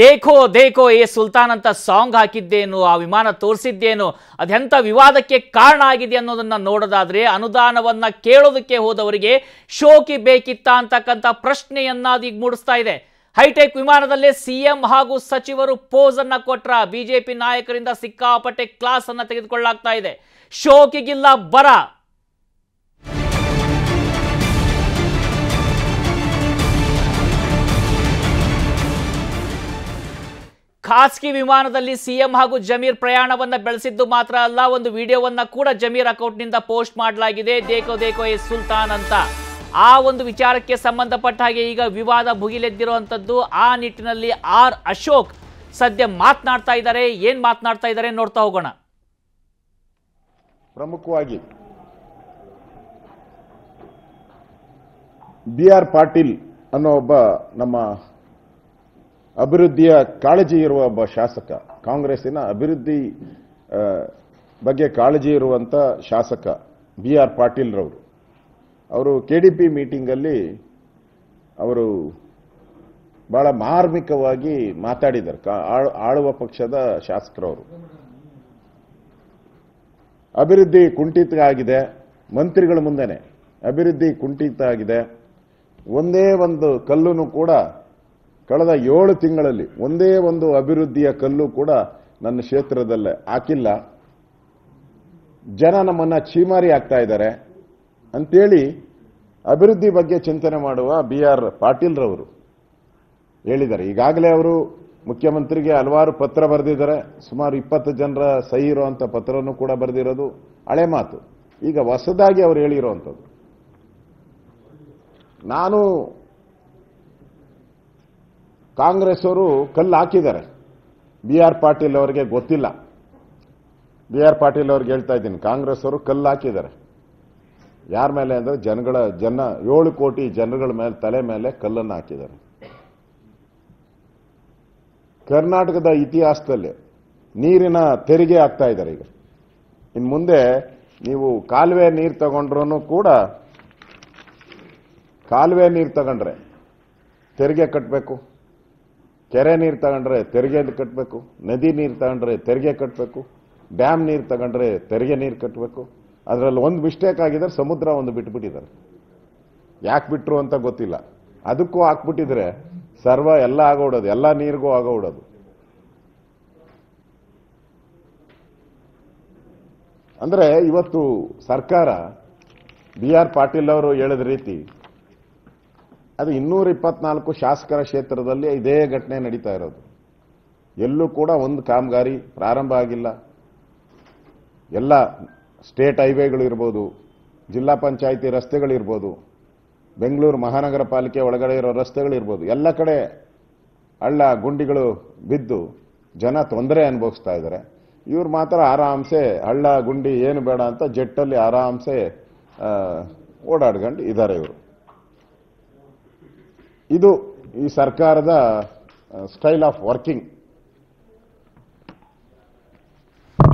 ದೇಖೋ ದೇಖೋ ಏ ಸುಲ್ತಾನ್ ಅಂತ ಸಾಂಗ್ ಹಾಕಿದ್ದೇನು ಆ ವಿಮಾನ ತೋರಿಸಿದ್ದೇನು ಅದೆಂಥ ವಿವಾದಕ್ಕೆ ಕಾರಣ ಆಗಿದೆ ಅನ್ನೋದನ್ನು ನೋಡೋದಾದರೆ ಅನುದಾನವನ್ನು ಕೇಳೋದಕ್ಕೆ ಹೋದವರಿಗೆ ಶೋಕಿ ಬೇಕಿತ್ತ ಅಂತಕ್ಕಂಥ ಪ್ರಶ್ನೆಯನ್ನು ಅದೀಗ ಮೂಡಿಸ್ತಾ ಇದೆ ಹೈಟೆಕ್ ವಿಮಾನದಲ್ಲೇ ಸಿಎಂ ಹಾಗೂ ಸಚಿವರು ಪೋಸ್ ಅನ್ನ ಕೊಟ್ರ ಬಿಜೆಪಿ ನಾಯಕರಿಂದ ಸಿಕ್ಕಾಪಟ್ಟೆ ಕ್ಲಾಸ್ ಅನ್ನ ಇದೆ ಶೋಕಿಗಿಲ್ಲ ಬರ ಖಾಸಗಿ ವಿಮಾನದಲ್ಲಿ ಸಿಎಂ ಹಾಗೂ ಜಮೀರ್ ಪ್ರಯಾಣವನ್ನ ಬೆಳೆಸಿದ್ದು ಮಾತ್ರ ಅಲ್ಲ ಒಂದು ವಿಡಿಯೋವನ್ನ ಕೂಡ ಜಮೀರ್ ಅಕೌಂಟ್ನಿಂದ ಪೋಸ್ಟ್ ಮಾಡಲಾಗಿದೆ ದೇಕೋ ದೇಕೋ ಎ ಸುಲ್ತಾನ್ ಅಂತ ಆ ಒಂದು ವಿಚಾರಕ್ಕೆ ಸಂಬಂಧಪಟ್ಟ ಹಾಗೆ ಈಗ ವಿವಾದ ಭುಗಿಲೆದ್ದಿರುವಂಥದ್ದು ಆ ನಿಟ್ಟಿನಲ್ಲಿ ಆರ್ ಅಶೋಕ್ ಸದ್ಯ ಮಾತನಾಡ್ತಾ ಇದ್ದಾರೆ ಏನ್ ಮಾತನಾಡ್ತಾ ಇದ್ದಾರೆ ನೋಡ್ತಾ ಹೋಗೋಣ ಪ್ರಮುಖವಾಗಿ ಬಿ ಆರ್ ಪಾಟೀಲ್ ಅನ್ನೋ ಒಬ್ಬ ನಮ್ಮ ಅಭಿವೃದ್ಧಿಯ ಕಾಳಜಿ ಇರುವ ಒಬ್ಬ ಶಾಸಕ ಕಾಂಗ್ರೆಸ್ಸಿನ ಅಭಿವೃದ್ಧಿ ಬಗ್ಗೆ ಕಾಳಜಿ ಇರುವಂಥ ಶಾಸಕ ಬಿ ಆರ್ ಪಾಟೀಲ್ರವರು ಅವರು ಕೆ ಡಿ ಪಿ ಮೀಟಿಂಗಲ್ಲಿ ಅವರು ಭಾಳ ಮಾರ್ಮಿಕವಾಗಿ ಮಾತಾಡಿದ್ದಾರೆ ಆಳುವ ಪಕ್ಷದ ಶಾಸಕರವರು ಅಭಿವೃದ್ಧಿ ಕುಂಠಿತ ಆಗಿದೆ ಮಂತ್ರಿಗಳ ಮುಂದೆನೆ ಅಭಿವೃದ್ಧಿ ಕುಂಠಿತ ಆಗಿದೆ ಒಂದೇ ಒಂದು ಕಲ್ಲುನು ಕೂಡ ಕಳೆದ ಏಳು ತಿಂಗಳಲ್ಲಿ ಒಂದೇ ಒಂದು ಅಭಿವೃದ್ಧಿಯ ಕಲ್ಲು ಕೂಡ ನನ್ನ ಕ್ಷೇತ್ರದಲ್ಲೇ ಹಾಕಿಲ್ಲ ಜನ ನಮ್ಮನ್ನು ಛೀಮಾರಿ ಆಗ್ತಾ ಇದ್ದಾರೆ ಅಂತೇಳಿ ಅಭಿವೃದ್ಧಿ ಬಗ್ಗೆ ಚಿಂತನೆ ಮಾಡುವ ಬಿ ಆರ್ ಪಾಟೀಲ್ರವರು ಹೇಳಿದ್ದಾರೆ ಈಗಾಗಲೇ ಅವರು ಮುಖ್ಯಮಂತ್ರಿಗೆ ಹಲವಾರು ಪತ್ರ ಬರೆದಿದ್ದಾರೆ ಸುಮಾರು ಇಪ್ಪತ್ತು ಜನರ ಸಹಿ ಇರುವಂಥ ಪತ್ರವನ್ನು ಕೂಡ ಬರೆದಿರೋದು ಹಳೆ ಮಾತು ಈಗ ಹೊಸದಾಗಿ ಅವರು ಹೇಳಿರುವಂಥದ್ದು ನಾನು ಕಾಂಗ್ರೆಸ್ ಅವರು ಕಲ್ಲು ಹಾಕಿದ್ದಾರೆ ಬಿ ಆರ್ ಪಾಟೀಲ್ ಅವರಿಗೆ ಗೊತ್ತಿಲ್ಲ ಬಿ ಆರ್ ಪಾಟೀಲ್ ಅವ್ರಿಗೆ ಹೇಳ್ತಾ ಇದ್ದೀನಿ ಕಾಂಗ್ರೆಸ್ ಅವರು ಕಲ್ಲು ಹಾಕಿದ್ದಾರೆ ಯಾರ ಮೇಲೆ ಅಂದರೆ ಜನಗಳ ಜನ ಏಳು ಕೋಟಿ ಜನಗಳ ಮೇಲೆ ತಲೆ ಮೇಲೆ ಕಲ್ಲನ್ನು ಹಾಕಿದ್ದಾರೆ ಕರ್ನಾಟಕದ ಇತಿಹಾಸದಲ್ಲಿ ನೀರಿನ ತೆರಿಗೆ ಆಗ್ತಾ ಇದ್ದಾರೆ ಈಗ ಇನ್ನು ಮುಂದೆ ನೀವು ಕಾಲುವೆ ನೀರು ತಗೊಂಡ್ರೂ ಕೂಡ ಕಾಲುವೆ ನೀರು ತಗೊಂಡ್ರೆ ತೆರಿಗೆ ಕಟ್ಟಬೇಕು ಕೆರೆ ನೀರು ತಗೊಂಡ್ರೆ ತೆರಿಗೆ ಕಟ್ಟಬೇಕು ನದಿ ನೀರು ತಗೊಂಡ್ರೆ ತೆರಿಗೆ ಕಟ್ಟಬೇಕು ಡ್ಯಾಮ್ ನೀರು ತಗೊಂಡ್ರೆ ತೆರಿಗೆ ನೀರು ಕಟ್ಟಬೇಕು ಅದರಲ್ಲಿ ಒಂದು ಮಿಸ್ಟೇಕ್ ಆಗಿದ್ದಾರೆ ಸಮುದ್ರ ಒಂದು ಬಿಟ್ಬಿಟ್ಟಿದ್ದಾರೆ ಯಾಕೆ ಬಿಟ್ಟರು ಅಂತ ಗೊತ್ತಿಲ್ಲ ಅದಕ್ಕೂ ಹಾಕ್ಬಿಟ್ಟಿದ್ರೆ ಸರ್ವ ಎಲ್ಲ ಆಗೋಡೋದು ಎಲ್ಲ ನೀರಿಗೂ ಆಗೋಡೋದು ಅಂದರೆ ಇವತ್ತು ಸರ್ಕಾರ ಬಿ ಆರ್ ಪಾಟೀಲ್ ಅವರು ಹೇಳಿದ ರೀತಿ ಅದು ಇನ್ನೂರ ಇಪ್ಪತ್ನಾಲ್ಕು ಶಾಸಕರ ಕ್ಷೇತ್ರದಲ್ಲಿ ಇದೇ ಘಟನೆ ನಡೀತಾ ಇರೋದು ಎಲ್ಲೂ ಕೂಡ ಒಂದು ಕಾಮಗಾರಿ ಪ್ರಾರಂಭ ಆಗಿಲ್ಲ ಎಲ್ಲ ಸ್ಟೇಟ್ ಹೈವೇಗಳು ಇರ್ಬೋದು ಜಿಲ್ಲಾ ಪಂಚಾಯಿತಿ ರಸ್ತೆಗಳಿರ್ಬೋದು ಬೆಂಗಳೂರು ಮಹಾನಗರ ಪಾಲಿಕೆ ಒಳಗಡೆ ಇರೋ ರಸ್ತೆಗಳಿರ್ಬೋದು ಎಲ್ಲ ಕಡೆ ಹಳ್ಳ ಗುಂಡಿಗಳು ಬಿದ್ದು ಜನ ತೊಂದರೆ ಅನುಭವಿಸ್ತಾ ಇದ್ದಾರೆ ಇವ್ರು ಮಾತ್ರ ಆರಾಮ್ಸೆ ಹಳ್ಳ ಗುಂಡಿ ಏನು ಬೇಡ ಅಂತ ಜೆಟ್ಟಲ್ಲಿ ಆರಾಮ್ಸೆ ಓಡಾಡ್ಕೊಂಡು ಇದ್ದಾರೆ ಇವರು ಇದು ಈ ಸರ್ಕಾರದ ಸ್ಟೈಲ್ ಆಫ್ ವರ್ಕಿಂಗ್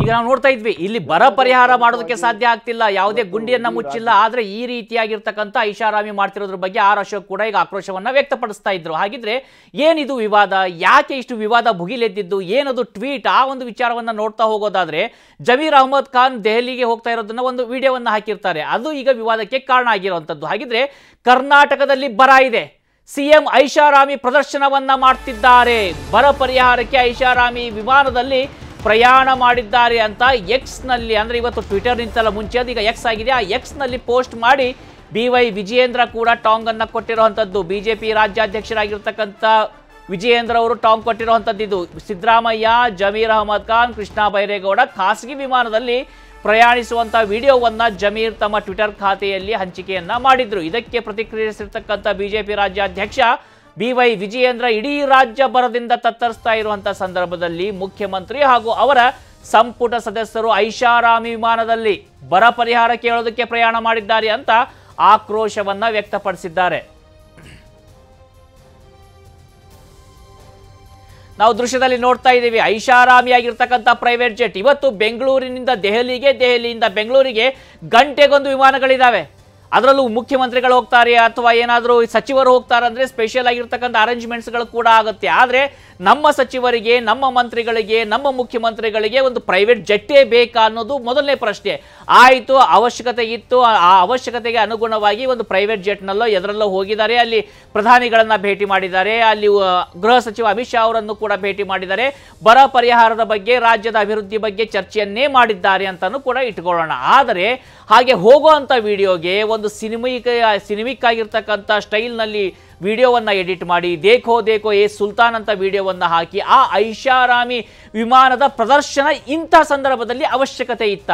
ಈಗ ನಾವು ನೋಡ್ತಾ ಇದ್ವಿ ಇಲ್ಲಿ ಬರ ಪರಿಹಾರ ಮಾಡೋದಕ್ಕೆ ಸಾಧ್ಯ ಆಗ್ತಿಲ್ಲ ಯಾವುದೇ ಗುಂಡಿಯನ್ನ ಮುಚ್ಚಿಲ್ಲ ಆದ್ರೆ ಈ ರೀತಿಯಾಗಿರ್ತಕ್ಕಂಥ ಐಷಾರಾಮಿ ಮಾಡ್ತಿರೋದ್ರ ಬಗ್ಗೆ ಆರ್ ಅಶೋಕ್ ಕೂಡ ಈಗ ಆಕ್ರೋಶವನ್ನ ವ್ಯಕ್ತಪಡಿಸ್ತಾ ಇದ್ರು ಹಾಗಿದ್ರೆ ಏನಿದು ವಿವಾದ ಯಾಕೆ ಇಷ್ಟು ವಿವಾದ ಭುಗಿಲೆದ್ದಿದ್ದು ಏನದು ಟ್ವೀಟ್ ಆ ಒಂದು ವಿಚಾರವನ್ನ ನೋಡ್ತಾ ಹೋಗೋದಾದ್ರೆ ಜಮೀರ್ ಅಹಮದ್ ಖಾನ್ ದೆಹಲಿಗೆ ಹೋಗ್ತಾ ಇರೋದನ್ನ ಒಂದು ವಿಡಿಯೋವನ್ನ ಹಾಕಿರ್ತಾರೆ ಅದು ಈಗ ವಿವಾದಕ್ಕೆ ಕಾರಣ ಆಗಿರುವಂತದ್ದು ಹಾಗಿದ್ರೆ ಕರ್ನಾಟಕದಲ್ಲಿ ಬರ ಇದೆ ಸಿಎಂ ಐಷಾರಾಮಿ ಪ್ರದರ್ಶನವನ್ನ ಮಾಡ್ತಿದ್ದಾರೆ ಬರ ಪರಿಹಾರಕ್ಕೆ ಐಷಾರಾಮಿ ವಿಮಾನದಲ್ಲಿ ಪ್ರಯಾಣ ಮಾಡಿದ್ದಾರೆ ಅಂತ ಎಕ್ಸ್ ನಲ್ಲಿ ಅಂದ್ರೆ ಇವತ್ತು ಟ್ವಿಟರ್ ನಿಂತಲ್ಲ ಮುಂಚೆ ಅದು ಈಗ ಎಕ್ಸ್ ಆಗಿದೆ ಆ ಎಕ್ಸ್ ನಲ್ಲಿ ಪೋಸ್ಟ್ ಮಾಡಿ ಬಿ ವೈ ವಿಜಯೇಂದ್ರ ಕೂಡ ಟಾಂಗ್ ಅನ್ನ ಕೊಟ್ಟಿರುವಂತದ್ದು ಬಿಜೆಪಿ ಪಿ ರಾಜ್ಯಾಧ್ಯಕ್ಷರಾಗಿರ್ತಕ್ಕಂಥ ವಿಜಯೇಂದ್ರ ಅವರು ಟಾಂಗ್ ಇದು ಸಿದ್ದರಾಮಯ್ಯ ಜಮೀರ್ ಅಹಮದ್ ಖಾನ್ ಕೃಷ್ಣ ಬೈರೇಗೌಡ ಖಾಸಗಿ ವಿಮಾನದಲ್ಲಿ ಪ್ರಯಾಣಿಸುವಂತಹ ವಿಡಿಯೋವನ್ನು ಜಮೀರ್ ತಮ್ಮ ಟ್ವಿಟರ್ ಖಾತೆಯಲ್ಲಿ ಹಂಚಿಕೆಯನ್ನ ಮಾಡಿದ್ರು ಇದಕ್ಕೆ ಪ್ರತಿಕ್ರಿಯಿಸಿರ್ತಕ್ಕಂಥ ಬಿಜೆಪಿ ರಾಜ್ಯಾಧ್ಯಕ್ಷ ಬಿ ವೈ ವಿಜಯೇಂದ್ರ ಇಡೀ ರಾಜ್ಯ ಬರದಿಂದ ತತ್ತರಿಸ್ತಾ ಇರುವಂತಹ ಸಂದರ್ಭದಲ್ಲಿ ಮುಖ್ಯಮಂತ್ರಿ ಹಾಗೂ ಅವರ ಸಂಪುಟ ಸದಸ್ಯರು ಐಷಾರಾಮಿ ವಿಮಾನದಲ್ಲಿ ಬರ ಪರಿಹಾರ ಕೇಳೋದಕ್ಕೆ ಪ್ರಯಾಣ ಮಾಡಿದ್ದಾರೆ ಅಂತ ಆಕ್ರೋಶವನ್ನ ವ್ಯಕ್ತಪಡಿಸಿದ್ದಾರೆ ನಾವು ದೃಶ್ಯದಲ್ಲಿ ನೋಡ್ತಾ ಇದ್ದೀವಿ ಐಷಾರಾಮಿಯಾಗಿರ್ತಕ್ಕಂಥ ಪ್ರೈವೇಟ್ ಜೆಟ್ ಇವತ್ತು ಬೆಂಗಳೂರಿನಿಂದ ದೆಹಲಿಗೆ ದೆಹಲಿಯಿಂದ ಬೆಂಗಳೂರಿಗೆ ಗಂಟೆಗೊಂದು ವಿಮಾನಗಳಿದ್ದಾವೆ ಅದರಲ್ಲೂ ಮುಖ್ಯಮಂತ್ರಿಗಳು ಹೋಗ್ತಾರೆ ಅಥವಾ ಏನಾದರೂ ಸಚಿವರು ಹೋಗ್ತಾರೆ ಅಂದರೆ ಸ್ಪೆಷಲ್ ಆಗಿರ್ತಕ್ಕಂಥ ಅರೇಂಜ್ಮೆಂಟ್ಸ್ಗಳು ಕೂಡ ಆಗುತ್ತೆ ಆದರೆ ನಮ್ಮ ಸಚಿವರಿಗೆ ನಮ್ಮ ಮಂತ್ರಿಗಳಿಗೆ ನಮ್ಮ ಮುಖ್ಯಮಂತ್ರಿಗಳಿಗೆ ಒಂದು ಪ್ರೈವೇಟ್ ಜೆಟ್ಟೇ ಬೇಕಾ ಅನ್ನೋದು ಮೊದಲನೇ ಪ್ರಶ್ನೆ ಆಯಿತು ಅವಶ್ಯಕತೆ ಇತ್ತು ಆ ಅವಶ್ಯಕತೆಗೆ ಅನುಗುಣವಾಗಿ ಒಂದು ಪ್ರೈವೇಟ್ ಜೆಟ್ನಲ್ಲೋ ಎದರಲ್ಲೋ ಹೋಗಿದ್ದಾರೆ ಅಲ್ಲಿ ಪ್ರಧಾನಿಗಳನ್ನು ಭೇಟಿ ಮಾಡಿದ್ದಾರೆ ಅಲ್ಲಿ ಗೃಹ ಸಚಿವ ಅಮಿತ್ ಶಾ ಅವರನ್ನು ಕೂಡ ಭೇಟಿ ಮಾಡಿದ್ದಾರೆ ಬರ ಪರಿಹಾರದ ಬಗ್ಗೆ ರಾಜ್ಯದ ಅಭಿವೃದ್ಧಿ ಬಗ್ಗೆ ಚರ್ಚೆಯನ್ನೇ ಮಾಡಿದ್ದಾರೆ ಅಂತಲೂ ಕೂಡ ಇಟ್ಕೊಳ್ಳೋಣ ಆದರೆ ಹಾಗೆ ಹೋಗುವಂಥ ವಿಡಿಯೋಗೆ ಒಂದು ಒಂದು ಸಿನಿಮಿಕ ಸಿನಿಮಿಕ್ ಆಗಿರ್ತಕ್ಕಂಥ ಸ್ಟೈಲ್ನಲ್ಲಿ ವಿಡಿಯೋವನ್ನು ಎಡಿಟ್ ಮಾಡಿ ದೇಖೋ ದೇಖೋ ಏ ಸುಲ್ತಾನ್ ಅಂತ ವಿಡಿಯೋವನ್ನು ಹಾಕಿ ಆ ಐಷಾರಾಮಿ ವಿಮಾನದ ಪ್ರದರ್ಶನ ಇಂಥ ಸಂದರ್ಭದಲ್ಲಿ ಅವಶ್ಯಕತೆ ಇತ್ತ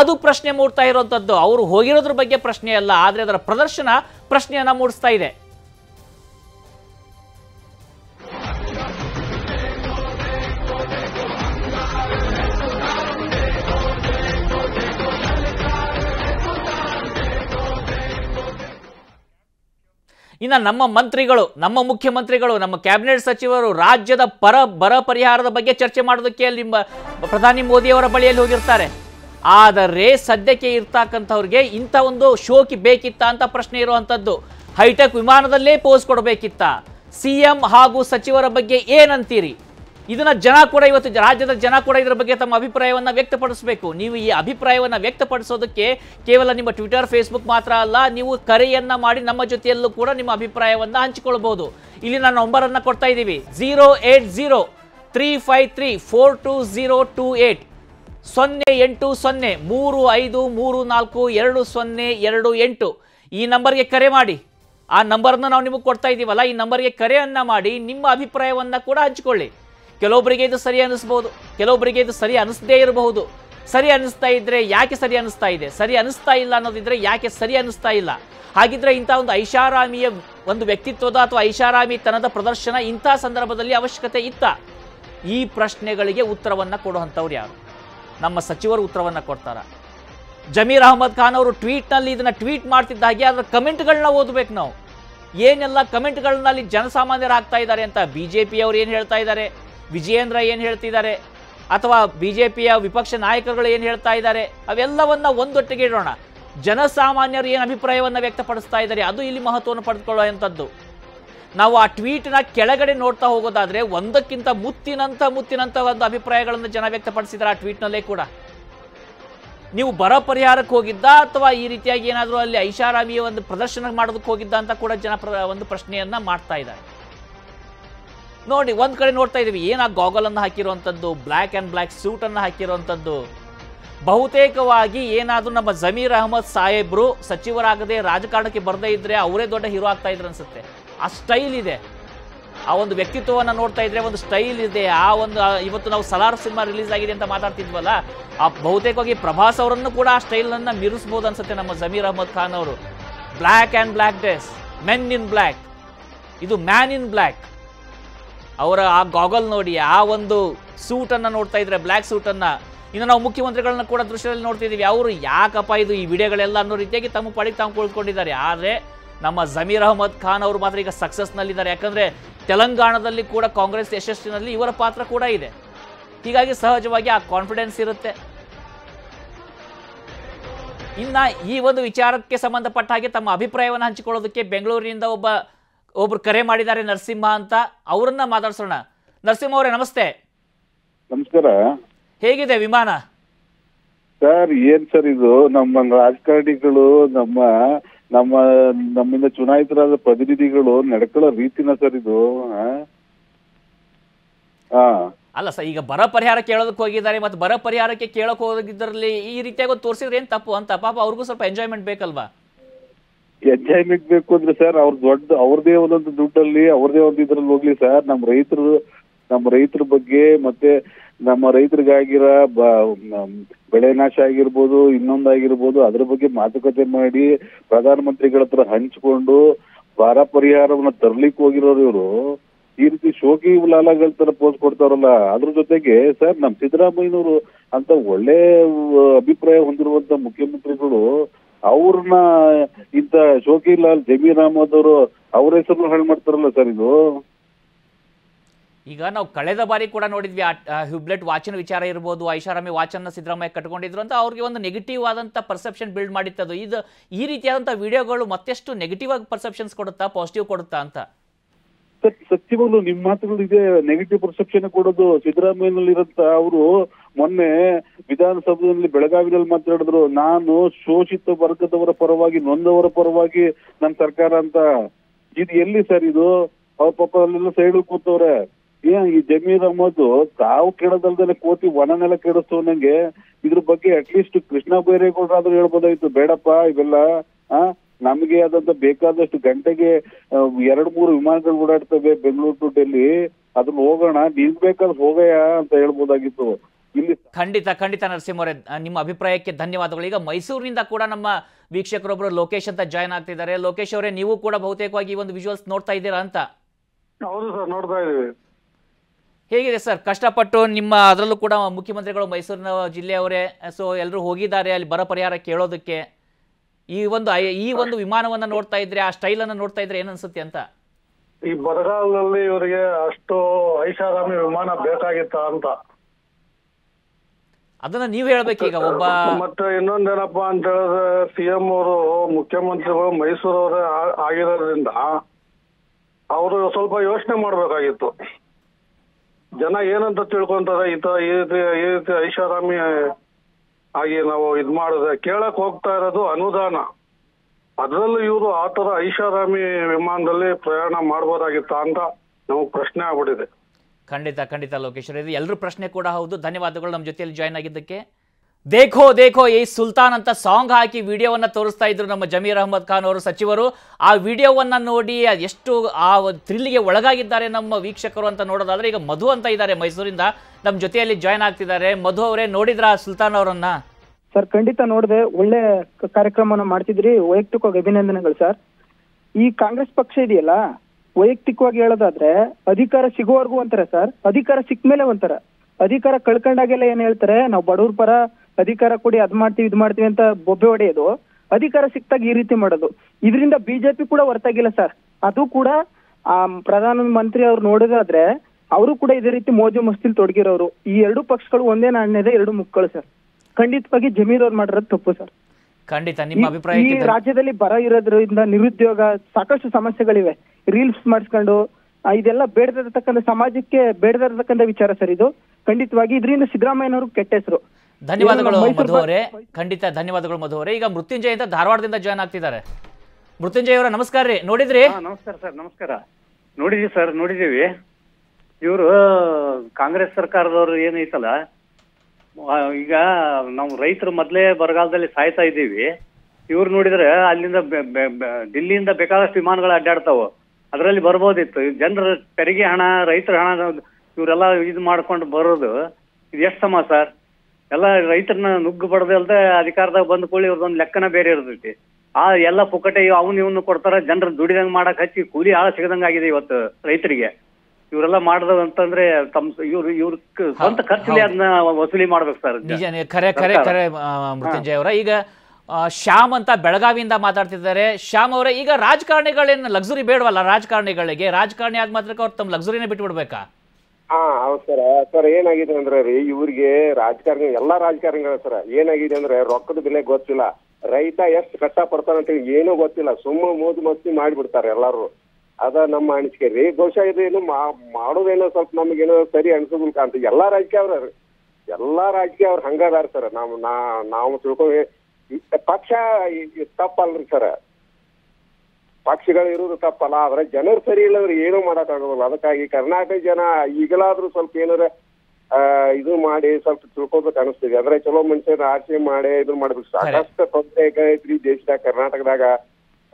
ಅದು ಪ್ರಶ್ನೆ ಮೂಡ್ತಾ ಇರುವಂಥದ್ದು ಅವರು ಹೋಗಿರೋದ್ರ ಬಗ್ಗೆ ಪ್ರಶ್ನೆ ಅಲ್ಲ ಆದರೆ ಅದರ ಪ್ರದರ್ಶನ ಪ್ರಶ್ನೆಯನ್ನು ಮೂಡಿಸ್ತಾ ಇದೆ ಇನ್ನು ನಮ್ಮ ಮಂತ್ರಿಗಳು ನಮ್ಮ ಮುಖ್ಯಮಂತ್ರಿಗಳು ನಮ್ಮ ಕ್ಯಾಬಿನೆಟ್ ಸಚಿವರು ರಾಜ್ಯದ ಪರ ಬರ ಪರಿಹಾರದ ಬಗ್ಗೆ ಚರ್ಚೆ ಮಾಡೋದಕ್ಕೆ ಅಲ್ಲಿ ಪ್ರಧಾನಿ ಮೋದಿಯವರ ಬಳಿಯಲ್ಲಿ ಹೋಗಿರ್ತಾರೆ ಆದರೆ ಸದ್ಯಕ್ಕೆ ಇರ್ತಕ್ಕಂಥವ್ರಿಗೆ ಇಂಥ ಒಂದು ಶೋಕಿ ಬೇಕಿತ್ತ ಅಂತ ಪ್ರಶ್ನೆ ಇರುವಂಥದ್ದು ಹೈಟೆಕ್ ವಿಮಾನದಲ್ಲೇ ಪೋಸ್ ಕೊಡಬೇಕಿತ್ತ ಸಿ ಎಂ ಹಾಗೂ ಸಚಿವರ ಬಗ್ಗೆ ಏನಂತೀರಿ ಇದನ್ನ ಜನ ಕೂಡ ಇವತ್ತು ರಾಜ್ಯದ ಜನ ಕೂಡ ಇದರ ಬಗ್ಗೆ ತಮ್ಮ ಅಭಿಪ್ರಾಯವನ್ನು ವ್ಯಕ್ತಪಡಿಸಬೇಕು ನೀವು ಈ ಅಭಿಪ್ರಾಯವನ್ನು ವ್ಯಕ್ತಪಡಿಸೋದಕ್ಕೆ ಕೇವಲ ನಿಮ್ಮ ಟ್ವಿಟರ್ ಫೇಸ್ಬುಕ್ ಮಾತ್ರ ಅಲ್ಲ ನೀವು ಕರೆಯನ್ನ ಮಾಡಿ ನಮ್ಮ ಜೊತೆಯಲ್ಲೂ ಕೂಡ ನಿಮ್ಮ ಅಭಿಪ್ರಾಯವನ್ನು ಹಂಚಿಕೊಳ್ಳಬಹುದು ಇಲ್ಲಿ ನಾನು ಅನ್ನ ಕೊಡ್ತಾ ಇದ್ದೀವಿ zero eight zero three five three four two zero two eight ಸೊನ್ನೆ ಎಂಟು ಸೊನ್ನೆ ಮೂರು ಐದು ಮೂರು ನಾಲ್ಕು ಎರಡು ಸೊನ್ನೆ ಎರಡು ಎಂಟು ಈ ನಂಬರ್ಗೆ ಕರೆ ಮಾಡಿ ಆ ನಂಬರನ್ನು ನಾವು ನಿಮಗೆ ಕೊಡ್ತಾ ಇದ್ದೀವಲ್ಲ ಈ ನಂಬರ್ಗೆ ಕರೆಯನ್ನು ಮಾಡಿ ನಿಮ್ಮ ಅಭಿಪ್ರಾಯವನ್ನು ಕೂಡ ಹಂಚಿಕೊಳ್ಳಿ ಕೆಲವೊಬ್ಬರಿಗೆ ಇದು ಸರಿ ಅನ್ನಿಸ್ಬೋದು ಕೆಲವೊಬ್ಬರಿಗೆ ಇದು ಸರಿ ಅನ್ನಿಸ್ದೇ ಇರಬಹುದು ಸರಿ ಅನ್ನಿಸ್ತಾ ಇದ್ದರೆ ಯಾಕೆ ಸರಿ ಅನ್ನಿಸ್ತಾ ಇದೆ ಸರಿ ಅನ್ನಿಸ್ತಾ ಇಲ್ಲ ಅನ್ನೋದಿದ್ರೆ ಯಾಕೆ ಸರಿ ಅನ್ನಿಸ್ತಾ ಇಲ್ಲ ಹಾಗಿದ್ರೆ ಇಂಥ ಒಂದು ಐಷಾರಾಮಿಯ ಒಂದು ವ್ಯಕ್ತಿತ್ವದ ಅಥವಾ ತನದ ಪ್ರದರ್ಶನ ಇಂಥ ಸಂದರ್ಭದಲ್ಲಿ ಅವಶ್ಯಕತೆ ಇತ್ತ ಈ ಪ್ರಶ್ನೆಗಳಿಗೆ ಉತ್ತರವನ್ನು ಕೊಡುವಂಥವ್ರು ಯಾರು ನಮ್ಮ ಸಚಿವರು ಉತ್ತರವನ್ನು ಕೊಡ್ತಾರ ಜಮೀರ್ ಅಹಮದ್ ಖಾನ್ ಅವರು ಟ್ವೀಟ್ನಲ್ಲಿ ಇದನ್ನು ಟ್ವೀಟ್ ಮಾಡ್ತಿದ್ದ ಹಾಗೆ ಅದರ ಕಮೆಂಟ್ಗಳನ್ನ ಓದಬೇಕು ನಾವು ಏನೆಲ್ಲ ಕಮೆಂಟ್ಗಳನ್ನ ಅಲ್ಲಿ ಜನಸಾಮಾನ್ಯರು ಹಾಕ್ತಾ ಇದ್ದಾರೆ ಅಂತ ಬಿ ಜೆ ಏನು ಹೇಳ್ತಾ ಇದ್ದಾರೆ ವಿಜಯೇಂದ್ರ ಏನು ಹೇಳ್ತಿದ್ದಾರೆ ಅಥವಾ ಬಿ ಜೆ ಪಿಯ ವಿಪಕ್ಷ ನಾಯಕರುಗಳು ಏನು ಹೇಳ್ತಾ ಇದ್ದಾರೆ ಅವೆಲ್ಲವನ್ನು ಒಂದೊಟ್ಟಿಗೆ ಇಡೋಣ ಜನಸಾಮಾನ್ಯರು ಏನು ಅಭಿಪ್ರಾಯವನ್ನು ವ್ಯಕ್ತಪಡಿಸ್ತಾ ಇದ್ದಾರೆ ಅದು ಇಲ್ಲಿ ಮಹತ್ವವನ್ನು ಪಡೆದುಕೊಳ್ಳುವಂಥದ್ದು ನಾವು ಆ ಟ್ವೀಟ್ನ ಕೆಳಗಡೆ ನೋಡ್ತಾ ಹೋಗೋದಾದರೆ ಒಂದಕ್ಕಿಂತ ಮುತ್ತಿನಂಥ ಮುತ್ತಿನಂಥ ಒಂದು ಅಭಿಪ್ರಾಯಗಳನ್ನು ಜನ ವ್ಯಕ್ತಪಡಿಸಿದ್ದಾರೆ ಆ ಟ್ವೀಟ್ನಲ್ಲೇ ಕೂಡ ನೀವು ಬರ ಪರಿಹಾರಕ್ಕೆ ಹೋಗಿದ್ದ ಅಥವಾ ಈ ರೀತಿಯಾಗಿ ಏನಾದರೂ ಅಲ್ಲಿ ಐಷಾರಾಮಿಯ ಒಂದು ಪ್ರದರ್ಶನ ಮಾಡೋದಕ್ಕೆ ಹೋಗಿದ್ದ ಅಂತ ಕೂಡ ಜನ ಒಂದು ಪ್ರಶ್ನೆಯನ್ನು ಮಾಡ್ತಾ ಇದ್ದಾರೆ ನೋಡಿ ಒಂದ್ ಕಡೆ ನೋಡ್ತಾ ಇದ್ದೀವಿ ಏನು ಆ ಹಾಕಿರುವಂತದ್ದು ಬ್ಲಾಕ್ ಬ್ಲ್ಯಾಕ್ ಬ್ಲಾಕ್ ಬ್ಲ್ಯಾಕ್ ಅನ್ನು ಹಾಕಿರುವಂತದ್ದು ಬಹುತೇಕವಾಗಿ ಏನಾದ್ರೂ ನಮ್ಮ ಜಮೀರ್ ಅಹಮದ್ ಸಾಹೇಬ್ರು ಸಚಿವರಾಗದೆ ರಾಜಕಾರಣಕ್ಕೆ ಬರದೇ ಇದ್ರೆ ಅವರೇ ದೊಡ್ಡ ಹೀರೋ ಆಗ್ತಾ ಇದ್ರು ಅನ್ಸುತ್ತೆ ಆ ಸ್ಟೈಲ್ ಇದೆ ಆ ಒಂದು ವ್ಯಕ್ತಿತ್ವವನ್ನು ನೋಡ್ತಾ ಇದ್ರೆ ಒಂದು ಸ್ಟೈಲ್ ಇದೆ ಆ ಒಂದು ಇವತ್ತು ನಾವು ಸಲಾರ್ ಸಿನಿಮಾ ರಿಲೀಸ್ ಆಗಿದೆ ಅಂತ ಮಾತಾಡ್ತಿದ್ವಲ್ಲ ಆ ಬಹುತೇಕವಾಗಿ ಪ್ರಭಾಸ್ ಅವರನ್ನು ಕೂಡ ಆ ಸ್ಟೈಲ್ ಅನ್ನ ಮೀರಿಸಬಹುದು ಅನ್ಸುತ್ತೆ ನಮ್ಮ ಜಮೀರ್ ಅಹಮದ್ ಖಾನ್ ಅವರು black and black dress men in black ಇದು ಮ್ಯಾನ್ ಇನ್ ಬ್ಲ್ಯಾಕ್ ಅವರ ಆ ಗಾಗಲ್ ನೋಡಿ ಆ ಒಂದು ಸೂಟನ್ನು ನೋಡ್ತಾ ಇದ್ರೆ ಬ್ಲ್ಯಾಕ್ ಸೂಟನ್ನು ಇನ್ನು ನಾವು ಮುಖ್ಯಮಂತ್ರಿಗಳನ್ನ ಕೂಡ ದೃಶ್ಯದಲ್ಲಿ ನೋಡ್ತಿದ್ದೀವಿ ಅವರು ಯಾಕಪ್ಪ ಇದು ಈ ವಿಡಿಯೋಗಳೆಲ್ಲ ಅನ್ನೋ ರೀತಿಯಾಗಿ ತಮ್ಮ ಪಾಡಿಗೆ ತಾವು ಕುಳಿತುಕೊಂಡಿದ್ದಾರೆ ಆದರೆ ನಮ್ಮ ಜಮೀರ್ ಅಹಮದ್ ಖಾನ್ ಅವರು ಮಾತ್ರ ಈಗ ಸಕ್ಸಸ್ನಲ್ಲಿದ್ದಾರೆ ಯಾಕಂದರೆ ತೆಲಂಗಾಣದಲ್ಲಿ ಕೂಡ ಕಾಂಗ್ರೆಸ್ ಯಶಸ್ಸಿನಲ್ಲಿ ಇವರ ಪಾತ್ರ ಕೂಡ ಇದೆ ಹೀಗಾಗಿ ಸಹಜವಾಗಿ ಆ ಕಾನ್ಫಿಡೆನ್ಸ್ ಇರುತ್ತೆ ಇನ್ನು ಈ ಒಂದು ವಿಚಾರಕ್ಕೆ ಸಂಬಂಧಪಟ್ಟ ಹಾಗೆ ತಮ್ಮ ಅಭಿಪ್ರಾಯವನ್ನು ಹಂಚಿಕೊಳ್ಳೋದಕ್ಕೆ ಬೆಂಗಳೂರಿನಿಂದ ಒಬ್ಬ ಒಬ್ರು ಕರೆ ಮಾಡಿದ್ದಾರೆ ನರಸಿಂಹ ಅಂತ ಅವರನ್ನ ಮಾತಾಡ್ಸೋಣ ನರಸಿಂಹ ಅವರೇ ನಮಸ್ತೆ ನಮಸ್ಕಾರ ಹೇಗಿದೆ ವಿಮಾನ ಸರ್ ಏನ್ ಸರ್ ಇದು ನಮ್ಮ ರಾಜಕಾರಣಿಗಳು ನಮ್ಮ ನಮ್ಮ ನಮ್ಮಿಂದ ಚುನಾಯಿತರಾದ ಪ್ರತಿನಿಧಿಗಳು ನಡ್ಕೊಳ್ಳೋ ರೀತಿನ ಸರ್ ಇದು ಅಲ್ಲ ಸರ್ ಈಗ ಬರ ಪರಿಹಾರ ಕೇಳೋದಕ್ಕೆ ಹೋಗಿದ್ದಾರೆ ಮತ್ತೆ ಬರ ಪರಿಹಾರಕ್ಕೆ ಕೇಳಕ್ ಹೋಗಿದ್ರಲ್ಲಿ ಈ ರೀತಿಯಾಗಿ ತೋರಿಸಿದ್ರೆ ಏನ್ ತಪ್ಪು ಅಂತ ಪಾಪ ಅವ್ರಿಗೂ ಸ್ವಲ್ಪ ಎಂಜಾಯ್ಮೆಂಟ್ ಬೇಕಲ್ವಾ ಎಂಜಾಯ್ಮೆಂಟ್ ಬೇಕು ಅಂದ್ರೆ ಸರ್ ಅವ್ರ ದೊಡ್ಡ ಅವ್ರದೇ ಒಂದೊಂದು ದುಡ್ಡಲ್ಲಿ ಅವ್ರದೇ ಒಂದು ಇದ್ರಲ್ಲಿ ಹೋಗ್ಲಿ ಸರ್ ನಮ್ಮ ರೈತರು ನಮ್ಮ ರೈತರ ಬಗ್ಗೆ ಮತ್ತೆ ನಮ್ಮ ರೈತರಿಗಾಗಿರೋ ಬೆಳೆ ನಾಶ ಆಗಿರ್ಬೋದು ಇನ್ನೊಂದಾಗಿರ್ಬೋದು ಅದ್ರ ಬಗ್ಗೆ ಮಾತುಕತೆ ಮಾಡಿ ಪ್ರಧಾನಮಂತ್ರಿಗಳ ಹತ್ರ ಹಂಚ್ಕೊಂಡು ಬರ ಪರಿಹಾರವನ್ನ ತರ್ಲಿಕ್ಕೆ ಹೋಗಿರೋರು ಇವರು ಈ ರೀತಿ ಶೋಕಿ ಲಾಲಾಗಳ ತರ ಪೋಸ್ ಕೊಡ್ತಾರಲ್ಲ ಅದ್ರ ಜೊತೆಗೆ ಸರ್ ನಮ್ಮ ಸಿದ್ದರಾಮಯ್ಯನವರು ಅಂತ ಒಳ್ಳೆ ಅಭಿಪ್ರಾಯ ಹೊಂದಿರುವಂತ ಮುಖ್ಯಮಂತ್ರಿಗಳು ಅವ್ರನ್ನ ಇಂತ ಶೋಕಿಲಾಲ್ ಜಮೀರ್ ಅಹಮದ್ ಅವರು ಅವ್ರ ಹೆಸರು ಹಾಳು ಮಾಡ್ತಾರಲ್ಲ ಸರ್ ಇದು ಈಗ ನಾವು ಕಳೆದ ಬಾರಿ ಕೂಡ ನೋಡಿದ್ವಿ ಹ್ಯೂಬ್ಲೆಟ್ ವಾಚಿನ ವಿಚಾರ ಇರ್ಬೋದು ಐಷಾರಾಮಿ ವಾಚನ್ನ ಸಿದ್ದರಾಮಯ್ಯ ಕಟ್ಕೊಂಡಿದ್ರು ಅಂತ ಅವ್ರಿಗೆ ಒಂದು ನೆಗೆಟಿವ್ ಆದಂತ ಪರ್ಸೆಪ್ಷನ್ ಬಿಲ್ಡ್ ಮಾಡಿತ್ತದು ಇದು ಈ ರೀತಿಯಾದಂಥ ವಿಡಿಯೋಗಳು ಮತ್ತೆಷ್ಟು ನೆಗೆಟಿವ್ ಆಗಿ ಪರ್ಸೆಪ್ಷನ್ಸ್ ಕೊಡುತ್ತಾ ಪಾಸಿಟಿವ್ ಕೊಡುತ್ತಾ ಅಂತ ಸತ್ಯವಾಗ್ಲು ನಿಮ್ಮ ಮಾತುಗಳು ಇದೆ ನೆಗೆಟಿವ್ ಪರ್ಸೆಪ್ಷನ್ ಕೊಡೋದು ಸಿದ್ದರಾಮಯ್ಯನಲ್ಲಿರಂತ ಅವರು ಮೊನ್ನೆ ವಿಧಾನಸೌಧದಲ್ಲಿ ಬೆಳಗಾವಿನಲ್ಲಿ ಮಾತಾಡಿದ್ರು ನಾನು ಶೋಷಿತ ವರ್ಗದವರ ಪರವಾಗಿ ನೊಂದವರ ಪರವಾಗಿ ನನ್ನ ಸರ್ಕಾರ ಅಂತ ಇದು ಎಲ್ಲಿ ಸರ್ ಇದು ಅವ್ರ ಪಾಪ ಅಲ್ಲೆಲ್ಲ ಸೈಡ್ ಕೂತವ್ರೆ ಏನ್ ಈ ಜಮೀನ್ ಅಮ್ಮದು ತಾವು ಕೋತಿ ಕೋಟಿ ನೆಲ ಕೇಳಿಸ್ತವ್ ನಂಗೆ ಇದ್ರ ಬಗ್ಗೆ ಅಟ್ಲೀಸ್ಟ್ ಕೃಷ್ಣ ಬೈರೇಗೌಡರಾದ್ರೂ ಹೇಳ್ಬೋದಾಯ್ತು ಬೇಡಪ್ಪ ಇವೆಲ್ಲ ಆ ನಮಗೆ ಆದಂತ ಬೇಕಾದಷ್ಟು ಗಂಟೆಗೆ ಎರಡ್ ಮೂರು ವಿಮಾನಗಳು ಓಡಾಡ್ತವೆ ಬೆಂಗಳೂರು ಟು ಡೆಲ್ಲಿ ಅದನ್ನ ಹೋಗೋಣ ನೀನ್ ಬೇಕಾದ್ರೆ ಹೋಗಯ್ಯ ಅಂತ ಹೇಳ್ಬೋದಾಗಿತ್ತು ಖಂಡಿತ ಖಂಡಿತ ನರಸಿಂಹರೇ ನಿಮ್ಮ ಅಭಿಪ್ರಾಯಕ್ಕೆ ಧನ್ಯವಾದಗಳು ಈಗ ಮೈಸೂರಿನಿಂದ ಕೂಡ ನಮ್ಮ ವೀಕ್ಷಕರೊಬ್ಬರು ಲೋಕೇಶ್ ಅಂತ ಜಾಯ್ನ್ ಆಗ್ತಿದ್ದಾರೆ ಲೋಕೇಶ್ ಅವರೇ ನೀವು ಕೂಡ ಬಹುತೇಕವಾಗಿ ಒಂದು ವಿಜುವಲ್ಸ್ ನೋಡ್ತಾ ಇದ್ದೀರಾ ಅಂತ ಹೌದು ಸರ್ ನೋಡ್ತಾ ಇದ್ದೀವಿ ಹೇಗಿದೆ ಸರ್ ಕಷ್ಟಪಟ್ಟು ನಿಮ್ಮ ಅದರಲ್ಲೂ ಕೂಡ ಮುಖ್ಯಮಂತ್ರಿಗಳು ಮೈಸೂರಿನ ಜಿಲ್ಲೆಯವರೇ ಸೊ ಎಲ್ಲರೂ ಹೋಗಿದ್ದಾರೆ ಅಲ್ಲಿ ಬರ ಪರಿಹಾರ ಕೇಳೋದಕ್ಕೆ ಈ ಒಂದು ಈ ಒಂದು ವಿಮಾನವನ್ನ ನೋಡ್ತಾ ಇದ್ರೆ ಆ ಸ್ಟೈಲ್ ಅನ್ನ ನೋಡ್ತಾ ಇದ್ರೆ ಏನನ್ಸುತ್ತೆ ಅಂತ ಈ ಬರಗಾಲದಲ್ಲಿ ಇವರಿಗೆ ಅಷ್ಟು ಐಷಾರಾಮಿ ವಿಮಾನ ಬೇಕಾಗಿತ್ತ ಅಂತ ಅದನ್ನ ನೀವ್ ಹೇಳ್ಬೇಕು ಈಗ ಒಬ್ಬ ಮತ್ತೆ ಇನ್ನೊಂದೇನಪ್ಪ ಅಂತ ಹೇಳಿದ್ರೆ ಸಿಎಂ ಅವರು ಮುಖ್ಯಮಂತ್ರಿಗಳು ಮೈಸೂರವರೇ ಆಗಿರೋದ್ರಿಂದ ಅವರು ಸ್ವಲ್ಪ ಯೋಚನೆ ಮಾಡ್ಬೇಕಾಗಿತ್ತು ಜನ ಏನಂತ ತಿಳ್ಕೊಂತಾರೆ ಈ ತರ ಈ ರೀತಿ ಈ ರೀತಿ ಐಷಾರಾಮಿ ಆಗಿ ನಾವು ಇದ್ ಮಾಡಿದ್ರೆ ಕೇಳಕ್ ಹೋಗ್ತಾ ಇರೋದು ಅನುದಾನ ಅದರಲ್ಲೂ ಇವರು ಆ ತರ ಐಷಾರಾಮಿ ವಿಮಾನದಲ್ಲಿ ಪ್ರಯಾಣ ಮಾಡ್ಬೋದಾಗಿತ್ತ ಅಂತ ನಮಗ್ ಪ್ರಶ್ನೆ ಆಗ್ಬಿಟ್ಟಿದೆ ಖಂಡಿತ ಖಂಡಿತ ಲೋಕೇಶ್ ಇದು ಎಲ್ಲರೂ ಪ್ರಶ್ನೆ ಕೂಡ ಹೌದು ಧನ್ಯವಾದಗಳು ನಮ್ಮ ಜೊತೆಯಲ್ಲಿ ಜಾಯ್ನ್ ಆಗಿದ್ದಕ್ಕೆ ದೇಖೋ ದೇಖೋ ಈ ಸುಲ್ತಾನ್ ಅಂತ ಸಾಂಗ್ ಹಾಕಿ ವಿಡಿಯೋವನ್ನ ತೋರಿಸ್ತಾ ಇದ್ರು ನಮ್ಮ ಜಮೀರ್ ಅಹಮದ್ ಖಾನ್ ಅವರು ಸಚಿವರು ಆ ವಿಡಿಯೋವನ್ನ ನೋಡಿ ಎಷ್ಟು ಆ ಥ್ರಿಲ್ಗೆ ಒಳಗಾಗಿದ್ದಾರೆ ನಮ್ಮ ವೀಕ್ಷಕರು ಅಂತ ನೋಡೋದಾದ್ರೆ ಈಗ ಮಧು ಅಂತ ಇದ್ದಾರೆ ಮೈಸೂರಿಂದ ನಮ್ಮ ಜೊತೆಯಲ್ಲಿ ಜಾಯ್ನ್ ಆಗ್ತಿದ್ದಾರೆ ಮಧು ಅವರೇ ನೋಡಿದ್ರ ಸುಲ್ತಾನ್ ಅವರನ್ನ ಸರ್ ಖಂಡಿತ ನೋಡಿದೆ ಒಳ್ಳೆ ಕಾರ್ಯಕ್ರಮವನ್ನು ಮಾಡ್ತಿದ್ರಿ ವೈಯಕ್ತಿಕವಾಗಿ ಅಭಿನಂದನೆಗಳು ಸರ್ ಈ ಕಾಂಗ್ರೆಸ್ ಪಕ್ಷ ಇದೆಯಲ್ಲ ವೈಯಕ್ತಿಕವಾಗಿ ಹೇಳೋದಾದ್ರೆ ಅಧಿಕಾರ ಸಿಗೋವರೆಗೂ ಅಂತಾರೆ ಸರ್ ಅಧಿಕಾರ ಸಿಕ್ಮೇಲೆ ಒಂಥರ ಅಧಿಕಾರ ಕಳ್ಕೊಂಡಾಗೆಲ್ಲ ಏನ್ ಹೇಳ್ತಾರೆ ನಾವು ಬಡವ್ರ ಪರ ಅಧಿಕಾರ ಕೊಡಿ ಅದ್ ಮಾಡ್ತೀವಿ ಇದ್ ಮಾಡ್ತೀವಿ ಅಂತ ಬೊಬ್ಬೆ ಹೊಡೆಯೋದು ಅಧಿಕಾರ ಸಿಕ್ತಾಗ ಈ ರೀತಿ ಮಾಡೋದು ಇದರಿಂದ ಬಿಜೆಪಿ ಕೂಡ ಹೊರತಾಗಿಲ್ಲ ಸರ್ ಅದು ಕೂಡ ಆ ಪ್ರಧಾನ ಮಂತ್ರಿ ಅವ್ರು ನೋಡೋದಾದ್ರೆ ಅವರು ಕೂಡ ಇದೇ ರೀತಿ ಮೋಜು ಮಸ್ತಿಲ್ ತೊಡಗಿರೋರು ಈ ಎರಡು ಪಕ್ಷಗಳು ಒಂದೇ ನಾಣ್ಯದ ಎರಡು ಮುಕ್ಕಳು ಸರ್ ಖಂಡಿತವಾಗಿ ಜಮೀರ್ ಮಾಡಿರೋದು ತಪ್ಪು ಸರ್ ಖಂಡಿತ ನಿಮ್ಮ ಅಭಿಪ್ರಾಯ ರಾಜ್ಯದಲ್ಲಿ ಬರ ಇರೋದ್ರಿಂದ ನಿರುದ್ಯೋಗ ಸಾಕಷ್ಟು ಸಮಸ್ಯೆಗಳಿವೆ ರೀಲ್ಸ್ ಮಾಡಿಸ್ಕೊಂಡು ಇದೆಲ್ಲ ಬೇಡದಿರತಕ್ಕಂಥ ಸಮಾಜಕ್ಕೆ ಬೇಡದಿರತಕ್ಕಂಥ ವಿಚಾರ ಸರ್ ಇದು ಖಂಡಿತವಾಗಿ ಇದರಿಂದ ಸಿದ್ದರಾಮಯ್ಯನವರು ಕೆಟ್ಟ ಹೆಸರು ಧನ್ಯವಾದಗಳು ಮಧು ಅವರೇ ಖಂಡಿತ ಧನ್ಯವಾದಗಳು ಮಧು ಅವರೇ ಈಗ ಮೃತ್ಯುಂಜಯ ಅಂತ ಧಾರವಾಡದಿಂದ ಜಾಯ್ನ್ ಆಗ್ತಿದ್ದಾರೆ ಮೃತ್ಯುಂಜಯ ಅವರ ನಮಸ್ಕಾರ ರೀ ನೋಡಿದ್ರಿ ನಮಸ್ಕಾರ ಸರ್ ನಮಸ್ಕಾರ ನೋಡಿದ್ವಿ ಸರ್ ನೋಡಿದೀವಿ ಇವರು ಕಾಂಗ್ರೆಸ್ ಸರ್ಕಾರದವರು ಏನೈತಲ್ಲ ಈಗ ನಾವು ರೈತರು ಮೊದಲೇ ಬರಗಾಲದಲ್ಲಿ ಸಾಯ್ತಾ ಇದ್ದೀವಿ ಇವ್ರು ನೋಡಿದ್ರೆ ಅಲ್ಲಿಂದ ದಿಲ್ಲಿಯಿಂದ ಬೇಕಾದಷ್ಟು ವಿಮಾನಗಳು ಅಡ್ಡಾಡ್ತಾವೆ ಅದರಲ್ಲಿ ಬರ್ಬೋದಿತ್ತು ಜನರ ತೆರಿಗೆ ಹಣ ರೈತರ ಹಣ ಇವರೆಲ್ಲ ಇದು ಮಾಡ್ಕೊಂಡು ಬರೋದು ಇದು ಎಷ್ಟು ಸಮ ಸರ್ ಎಲ್ಲ ರೈತರನ್ನ ನುಗ್ಗು ಬಡ್ದಲ್ದೆ ಅಧಿಕಾರದಾಗ ಬಂದ ಕೂಳಿ ಲೆಕ್ಕನ ಬೇರೆ ಇರ್ತೈತಿ ಆ ಎಲ್ಲ ಪುಕ್ಕಟೆ ಅವನು ಇವನು ಕೊಡ್ತಾರ ಜನರ ದುಡಿದಂಗ್ ಮಾಡಕ್ ಹಚ್ಚಿ ಕೂಲಿ ಆಳ ಸಿಗದಂಗ ಆಗಿದೆ ಇವತ್ತು ರೈತರಿಗೆ ಇವರೆಲ್ಲ ಮಾಡ್ದವ್ ಅಂತಂದ್ರೆ ತಮ್ಮ ಇವ್ರು ಇವ್ರ ಸ್ವಂತ ಖರ್ಚಲ್ಲಿ ಅದನ್ನ ವಸೂಲಿ ಮಾಡ್ಬೇಕು ಸರ್ ಈಗ ಶ್ಯಾಮ್ ಅಂತ ಬೆಳಗಾವಿಯಿಂದ ಮಾತಾಡ್ತಿದ್ದಾರೆ ಶ್ಯಾಮ್ ಅವರೇ ಈಗ ರಾಜಕಾರಣಿಗಳೇನು ಲಕ್ಸುರಿ ಬೇಡವಲ್ಲ ರಾಜಕಾರಣಿಗಳಿಗೆ ರಾಜಕಾರಣಿ ಆದ ಮಾತ್ರ ಅವ್ರು ತಮ್ಮ ಲಕ್ಸುರಿನೇ ಬಿಟ್ಬಿಡ್ಬೇಕಾ ಹಾ ಹೌದ್ ಸರ್ ಸರ್ ಏನಾಗಿದೆ ಅಂದ್ರೆ ರೀ ಇವ್ರಿಗೆ ರಾಜಕಾರಣಿ ಎಲ್ಲಾ ರಾಜಕಾರಣಿಗಳ ಸರ್ ಏನಾಗಿದೆ ಅಂದ್ರೆ ರೊಕ್ಕದ ಬೆಲೆ ಗೊತ್ತಿಲ್ಲ ರೈತ ಎಷ್ಟು ಕಷ್ಟ ಪಡ್ತಾರ ಅಂತ ಏನೂ ಗೊತ್ತಿಲ್ಲ ಸುಮ್ಮ ಮೋದು ಮಸ್ತಿ ಮಾಡಿಬಿಡ್ತಾರೆ ಎಲ್ಲಾರು ಅದ ನಮ್ಮ ಅನಿಸಿಕೆ ರೀ ಬಹುಶಃ ಇದು ಏನು ಮಾಡೋದೇನೋ ಸ್ವಲ್ಪ ನಮಗೇನೋ ಸರಿ ಅನ್ಸೋದಿಲ್ಲ ಅಂತ ಎಲ್ಲಾ ರಾಜಕೀಯ ಅವ್ರ ಎಲ್ಲಾ ರಾಜಕೀಯ ಅವ್ರು ಹಂಗದಾರ್ ಸರ್ ನಾವು ನಾವು ತಿಳ್ಕೊ ಪಕ್ಷ ತಪ್ಪಲ್ರಿ ಸರ ಪಕ್ಷಗಳು ಇರೋದು ತಪ್ಪಲ್ಲ ಆದ್ರೆ ಜನರು ಸರಿ ಇಲ್ಲದ್ರೆ ಏನೂ ಮಾಡಕ್ಕಾಗೋದಿಲ್ಲ ಅದಕ್ಕಾಗಿ ಕರ್ನಾಟಕ ಜನ ಈಗಲಾದ್ರೂ ಸ್ವಲ್ಪ ಏನಾರ ಇದು ಮಾಡಿ ಸ್ವಲ್ಪ ತಿಳ್ಕೊಬೇಕು ಅನಿಸ್ತಿದೆ ಅಂದ್ರೆ ಚಲೋ ಮನುಷ್ಯನ ಆಚೆ ಮಾಡಿ ಇದು ಮಾಡ್ಬೇಕು ಸಾಕಷ್ಟು ತೊಂದರೆ ಐತ್ರಿ ದೇಶದಾಗ ಕರ್ನಾಟಕದಾಗ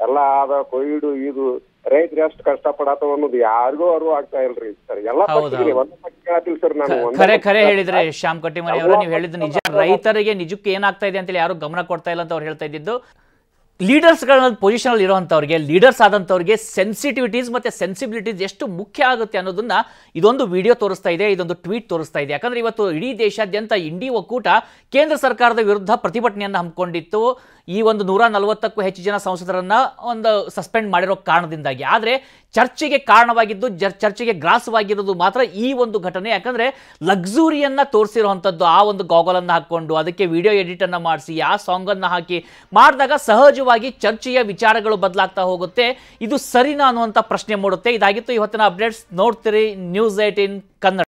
ಎಲ್ಲಾ ಆದ ಕೋವಿಡ್ ಇದು ರೈತರು ಎಷ್ಟು ಕಷ್ಟ ಪಡತಾವ ಅನ್ನೋದು ಯಾರಿಗೂ ಅರಿವು ಆಗ್ತಾ ಇಲ್ರಿ ಸರ್ ಎಲ್ಲಾ ಪಕ್ಷಗಳಿಗೆ ಒಂದ್ ಸರ್ ನಾನು ಖರೆ ಖರೆ ಹೇಳಿದ್ರೆ ಶ್ಯಾಮ್ ಕಟ್ಟಿಮನಿ ಅವರು ನೀವು ಹೇಳಿದ ನಿಜ ರೈತರಿಗೆ ನಿಜಕ್ಕೆ ಏನಾಗ್ತಾ ಇದೆ ಅಂತೇಳಿ ಯಾರು ಗಮನ ಕೊಡ್ತಾ ಇಲ್ಲ ಅಂತ ಅವ್ರು ಹೇಳ್ತಾ ಇದ್ದಿದ್ದು ಲೀಡರ್ಸ್ಗಳನ್ನ ಪೊಸಿಷನಲ್ಲಿ ಇರುವಂಥವ್ರಿಗೆ ಲೀಡರ್ಸ್ ಆದಂಥವ್ರಿಗೆ ಸೆನ್ಸಿಟಿವಿಟೀಸ್ ಮತ್ತು ಸೆನ್ಸಿಬಿಲಿಟೀಸ್ ಎಷ್ಟು ಮುಖ್ಯ ಆಗುತ್ತೆ ಅನ್ನೋದನ್ನ ಇದೊಂದು ವಿಡಿಯೋ ತೋರಿಸ್ತಾ ಇದೆ ಇದೊಂದು ಟ್ವೀಟ್ ತೋರಿಸ್ತಾ ಇದೆ ಯಾಕಂದರೆ ಇವತ್ತು ಇಡೀ ದೇಶಾದ್ಯಂತ ಇಂಡಿ ಒಕ್ಕೂಟ ಕೇಂದ್ರ ಸರ್ಕಾರದ ವಿರುದ್ಧ ಪ್ರತಿಭಟನೆಯನ್ನು ಹಮ್ಮಿಕೊಂಡಿತ್ತು ಈ ಒಂದು ನೂರ ನಲವತ್ತಕ್ಕೂ ಹೆಚ್ಚು ಜನ ಸಂಸದರನ್ನು ಒಂದು ಸಸ್ಪೆಂಡ್ ಮಾಡಿರೋ ಕಾರಣದಿಂದಾಗಿ ಆದರೆ ಚರ್ಚೆಗೆ ಕಾರಣವಾಗಿದ್ದು ಚರ್ಚೆಗೆ ಗ್ರಾಸವಾಗಿರೋದು ಮಾತ್ರ ಈ ಒಂದು ಘಟನೆ ಯಾಕಂದರೆ ಲಕ್ಸುರಿಯನ್ನು ತೋರಿಸಿರುವಂಥದ್ದು ಆ ಒಂದು ಗಾಗಲನ್ನು ಹಾಕ್ಕೊಂಡು ಅದಕ್ಕೆ ವಿಡಿಯೋ ಎಡಿಟನ್ನು ಮಾಡಿಸಿ ಆ ಸಾಂಗನ್ನು ಹಾಕಿ ಮಾಡಿದಾಗ ಸಹಜವಾಗಿ ಚರ್ಚೆಯ ವಿಚಾರಗಳು ಬದಲಾಗ್ತಾ ಹೋಗುತ್ತೆ ಇದು ಸರಿನಾ ಅನ್ನುವಂಥ ಪ್ರಶ್ನೆ ಮೂಡುತ್ತೆ ಇದಾಗಿತ್ತು ಇವತ್ತಿನ ಅಪ್ಡೇಟ್ಸ್ ನೋಡ್ತೀರಿ ನ್ಯೂಸ್ ಏಟ್ ಇನ್ ಕನ್ನಡ